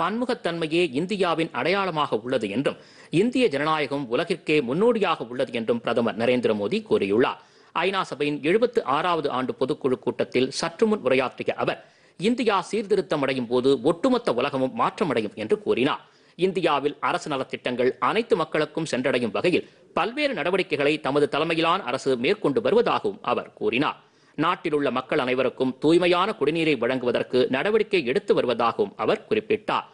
பன்முகத்தன்மையே இந்தியாவின் அடையாளமாக உள்ளது என்றும் இந்திய ஜனநாயகம் உலகிற்கே முன்னோடியாக உள்ளது என்றும் பிரதமர் நரேந்திர மோடி கூறியுள்ளார் ஐநா சபையின் எழுபத்து ஆறாவது ஆண்டு பொதுக்குழு கூட்டத்தில் சற்று முன் உரையாற்றிய அவர் இந்தியா சீர்திருத்தம் அடையும் போது ஒட்டுமொத்த உலகமும் மாற்றமடையும் என்று கூறினார் இந்தியாவில் அரசு நலத்திட்டங்கள் அனைத்து மக்களுக்கும் சென்றடையும் வகையில் பல்வேறு நடவடிக்கைகளை தமது தலைமையிலான அரசு மேற்கொண்டு வருவதாகவும் அவர் கூறினார் நாட்டில் உள்ள மக்கள் அனைவருக்கும் தூய்மையான குடிநீரை வழங்குவதற்கு நடவடிக்கை எடுத்து வருவதாகவும் அவர் குறிப்பிட்டார்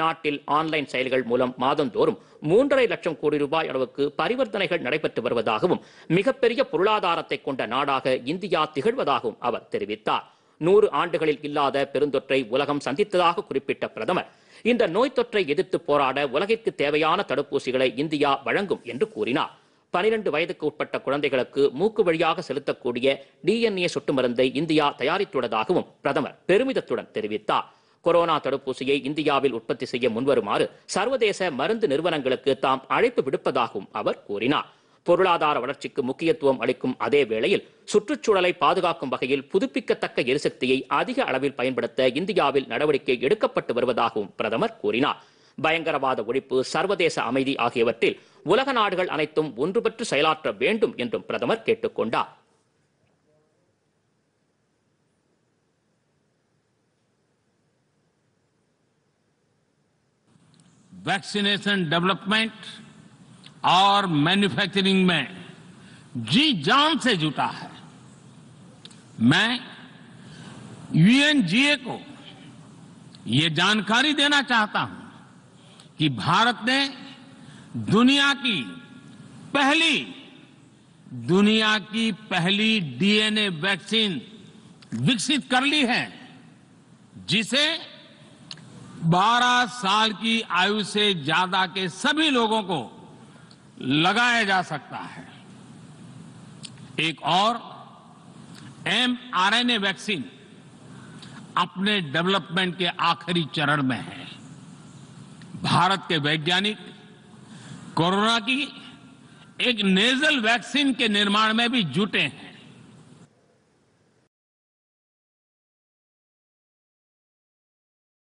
நாட்டில் ஆன்லைன் செயல்கள் மூலம் மாதந்தோறும் மூன்றரை லட்சம் கோடி ரூபாய் அளவுக்கு பரிவர்த்தனைகள் நடைபெற்று வருவதாகவும் மிகப்பெரிய பொருளாதாரத்தை கொண்ட நாடாக இந்தியா திகழ்வதாகவும் அவர் தெரிவித்தார் நூறு ஆண்டுகளில் இல்லாத பெருந்தொற்றை உலகம் சந்தித்ததாக குறிப்பிட்ட பிரதமர் இந்த நோய் தொற்றை எதிர்த்து போராட உலகிற்கு தேவையான தடுப்பூசிகளை இந்தியா வழங்கும் என்று கூறினார் பனிரெண்டு வயதுக்கு உட்பட்ட குழந்தைகளுக்கு மூக்கு வழியாக செலுத்தக்கூடிய டிஎன்ஏ சொட்டு மருந்தை இந்தியா தயாரித்துள்ளதாகவும் பிரதமர் பெருமிதத்துடன் தெரிவித்தார் கொரோனா தடுப்பூசியை இந்தியாவில் உற்பத்தி செய்ய முன்வருமாறு சர்வதேச மருந்து நிறுவனங்களுக்கு தாம் அழைப்பு விடுப்பதாகவும் அவர் கூறினார் பொருளாதார வளர்ச்சிக்கு முக்கியத்துவம் அளிக்கும் அதே வேளையில் சுற்றுச்சூழலை பாதுகாக்கும் வகையில் புதுப்பிக்கத்தக்க எரிசக்தியை அதிக அளவில் பயன்படுத்த இந்தியாவில் நடவடிக்கை எடுக்கப்பட்டு வருவதாகவும் பிரதமர் கூறினார் भयंकर वाद ஒலிப்பு ਸਰ্বਦੇਸ਼ அமைதி ஆகியவத்தில் உலக நாடுகள் அளித்தும் ஒன்றுபற்று செயலாற்ற வேண்டும் என்று பிரதமர் கேட்டக்கொண்டார் वैक्सीनेशन डेवलपमेंट और मैन्युफैक्चरिंग में जी जान से जुटा है मैं यूएनजीए को यह जानकारी देना चाहता हूं कि भारत ने दुनिया की पहली दुनिया की पहली डीएनए वैक्सीन विकसित कर ली है जिसे 12 साल की आयु से ज्यादा के सभी लोगों को लगाया जा सकता है एक और एमआरएनए वैक्सीन अपने डेवलपमेंट के आखिरी चरण में है भारत के वैज्ञानिक कोरोना की एक नेजल वैक्सीन के निर्माण में भी जुटे हैं